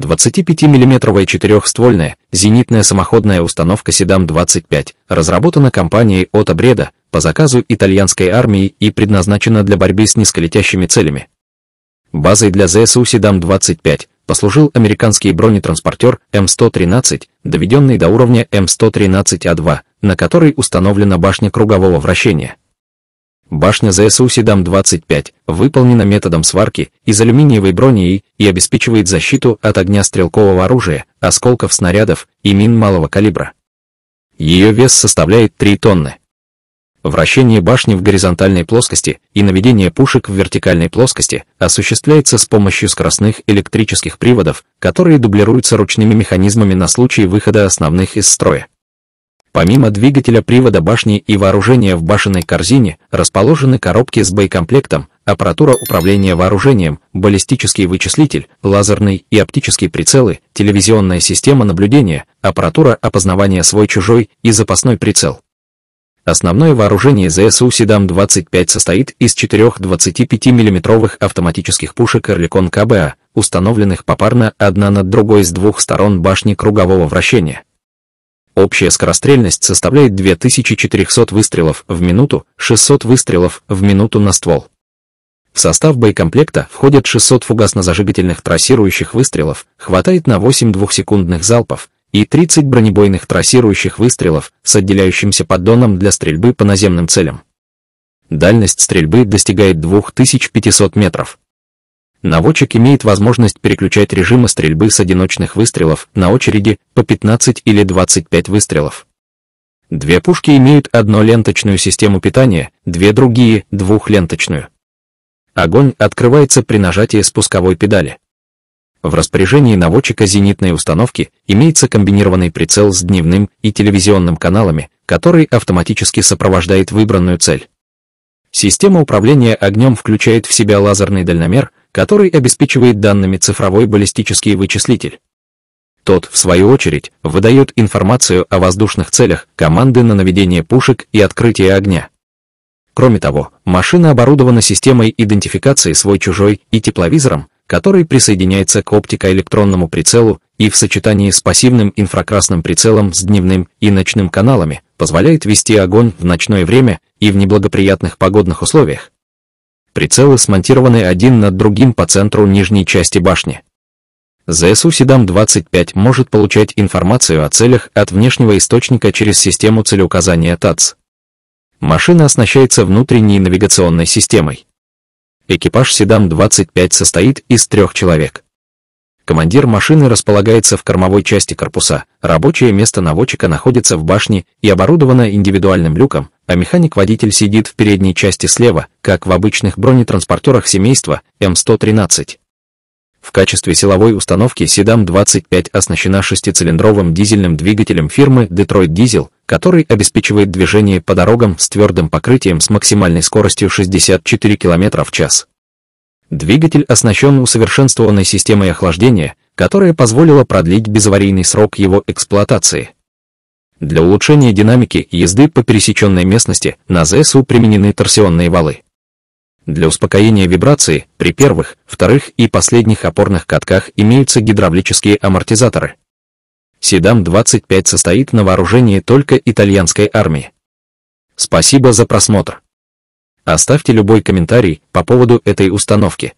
25 миллиметровая четырехствольная зенитная самоходная установка «Седам-25» разработана компанией «Ота Бреда» по заказу итальянской армии и предназначена для борьбы с низколетящими целями. Базой для ЗСУ «Седам-25» послужил американский бронетранспортер М113, доведенный до уровня М113А2, а на который установлена башня кругового вращения. Башня ЗСУ Седам-25 выполнена методом сварки из алюминиевой брони и обеспечивает защиту от огня стрелкового оружия, осколков снарядов и мин малого калибра. Ее вес составляет 3 тонны. Вращение башни в горизонтальной плоскости и наведение пушек в вертикальной плоскости осуществляется с помощью скоростных электрических приводов, которые дублируются ручными механизмами на случай выхода основных из строя. Помимо двигателя привода башни и вооружения в башенной корзине расположены коробки с боекомплектом, аппаратура управления вооружением, баллистический вычислитель, лазерный и оптические прицелы, телевизионная система наблюдения, аппаратура опознавания свой-чужой и запасной прицел. Основное вооружение ЗСУ «Седам-25» состоит из четырех 25 миллиметровых автоматических пушек «Эрликон КБА», установленных попарно одна над другой с двух сторон башни кругового вращения. Общая скорострельность составляет 2400 выстрелов в минуту, 600 выстрелов в минуту на ствол. В состав боекомплекта входят 600 фугасно-зажигательных трассирующих выстрелов, хватает на 8 двухсекундных залпов и 30 бронебойных трассирующих выстрелов с отделяющимся поддоном для стрельбы по наземным целям. Дальность стрельбы достигает 2500 метров. Наводчик имеет возможность переключать режимы стрельбы с одиночных выстрелов на очереди по 15 или 25 выстрелов. Две пушки имеют одноленточную систему питания, две другие – двухленточную. Огонь открывается при нажатии спусковой педали. В распоряжении наводчика зенитной установки имеется комбинированный прицел с дневным и телевизионным каналами, который автоматически сопровождает выбранную цель. Система управления огнем включает в себя лазерный дальномер, который обеспечивает данными цифровой баллистический вычислитель. Тот, в свою очередь, выдает информацию о воздушных целях, команды на наведение пушек и открытие огня. Кроме того, машина оборудована системой идентификации свой-чужой и тепловизором, который присоединяется к оптико-электронному прицелу и в сочетании с пассивным инфракрасным прицелом с дневным и ночным каналами позволяет вести огонь в ночное время и в неблагоприятных погодных условиях, Прицелы смонтированы один над другим по центру нижней части башни. ЗСУ Седам-25 может получать информацию о целях от внешнего источника через систему целеуказания ТАЦ. Машина оснащается внутренней навигационной системой. Экипаж Седам-25 состоит из трех человек. Командир машины располагается в кормовой части корпуса, рабочее место наводчика находится в башне и оборудовано индивидуальным люком, а механик-водитель сидит в передней части слева, как в обычных бронетранспортерах семейства М113. В качестве силовой установки Седам-25 оснащена шестицилиндровым дизельным двигателем фирмы Detroit Diesel, который обеспечивает движение по дорогам с твердым покрытием с максимальной скоростью 64 км в час. Двигатель оснащен усовершенствованной системой охлаждения, которая позволила продлить безаварийный срок его эксплуатации. Для улучшения динамики езды по пересеченной местности на ЗСУ применены торсионные валы. Для успокоения вибрации при первых, вторых и последних опорных катках имеются гидравлические амортизаторы. Седам-25 состоит на вооружении только итальянской армии. Спасибо за просмотр. Оставьте любой комментарий по поводу этой установки.